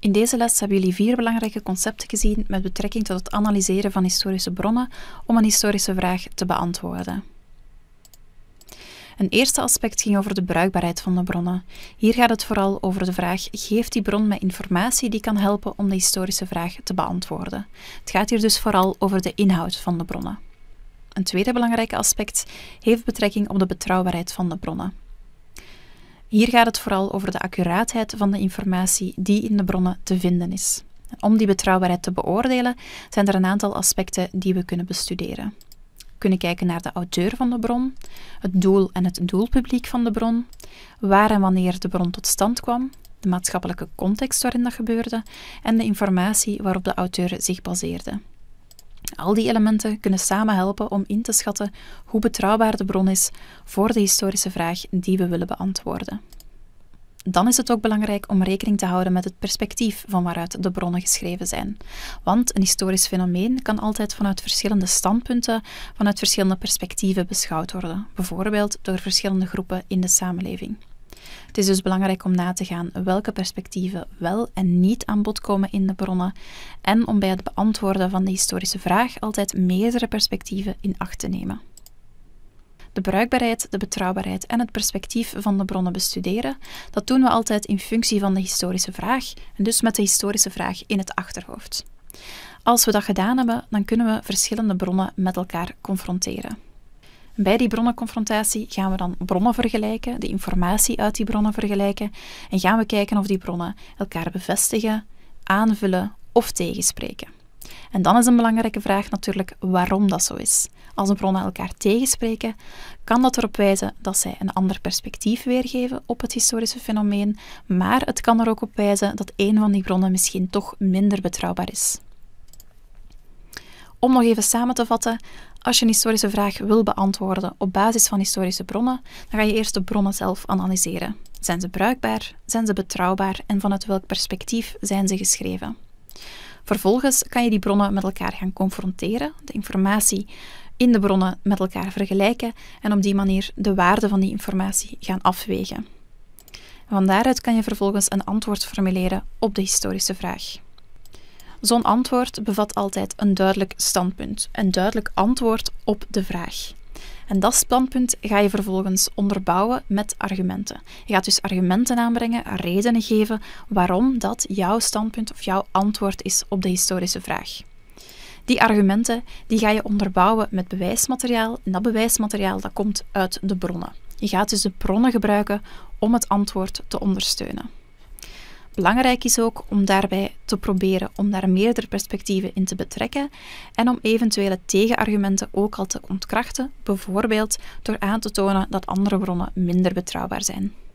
In deze les hebben jullie vier belangrijke concepten gezien met betrekking tot het analyseren van historische bronnen om een historische vraag te beantwoorden. Een eerste aspect ging over de bruikbaarheid van de bronnen. Hier gaat het vooral over de vraag: geeft die bron mij informatie die kan helpen om de historische vraag te beantwoorden? Het gaat hier dus vooral over de inhoud van de bronnen. Een tweede belangrijke aspect heeft betrekking op de betrouwbaarheid van de bronnen. Hier gaat het vooral over de accuraatheid van de informatie die in de bronnen te vinden is. Om die betrouwbaarheid te beoordelen zijn er een aantal aspecten die we kunnen bestuderen. We kunnen kijken naar de auteur van de bron, het doel en het doelpubliek van de bron, waar en wanneer de bron tot stand kwam, de maatschappelijke context waarin dat gebeurde en de informatie waarop de auteur zich baseerde. Al die elementen kunnen samen helpen om in te schatten hoe betrouwbaar de bron is voor de historische vraag die we willen beantwoorden. Dan is het ook belangrijk om rekening te houden met het perspectief van waaruit de bronnen geschreven zijn. Want een historisch fenomeen kan altijd vanuit verschillende standpunten, vanuit verschillende perspectieven beschouwd worden, bijvoorbeeld door verschillende groepen in de samenleving. Het is dus belangrijk om na te gaan welke perspectieven wel en niet aan bod komen in de bronnen en om bij het beantwoorden van de historische vraag altijd meerdere perspectieven in acht te nemen. De bruikbaarheid, de betrouwbaarheid en het perspectief van de bronnen bestuderen, dat doen we altijd in functie van de historische vraag en dus met de historische vraag in het achterhoofd. Als we dat gedaan hebben, dan kunnen we verschillende bronnen met elkaar confronteren. Bij die bronnenconfrontatie gaan we dan bronnen vergelijken, de informatie uit die bronnen vergelijken en gaan we kijken of die bronnen elkaar bevestigen, aanvullen of tegenspreken. En dan is een belangrijke vraag natuurlijk waarom dat zo is. Als de bronnen elkaar tegenspreken, kan dat erop wijzen dat zij een ander perspectief weergeven op het historische fenomeen, maar het kan er ook op wijzen dat een van die bronnen misschien toch minder betrouwbaar is. Om nog even samen te vatten, als je een historische vraag wil beantwoorden op basis van historische bronnen, dan ga je eerst de bronnen zelf analyseren. Zijn ze bruikbaar? Zijn ze betrouwbaar? En vanuit welk perspectief zijn ze geschreven? Vervolgens kan je die bronnen met elkaar gaan confronteren, de informatie in de bronnen met elkaar vergelijken en op die manier de waarde van die informatie gaan afwegen. Van daaruit kan je vervolgens een antwoord formuleren op de historische vraag. Zo'n antwoord bevat altijd een duidelijk standpunt, een duidelijk antwoord op de vraag. En dat standpunt ga je vervolgens onderbouwen met argumenten. Je gaat dus argumenten aanbrengen, redenen geven waarom dat jouw standpunt of jouw antwoord is op de historische vraag. Die argumenten die ga je onderbouwen met bewijsmateriaal en dat bewijsmateriaal dat komt uit de bronnen. Je gaat dus de bronnen gebruiken om het antwoord te ondersteunen. Belangrijk is ook om daarbij te proberen om daar meerdere perspectieven in te betrekken en om eventuele tegenargumenten ook al te ontkrachten, bijvoorbeeld door aan te tonen dat andere bronnen minder betrouwbaar zijn.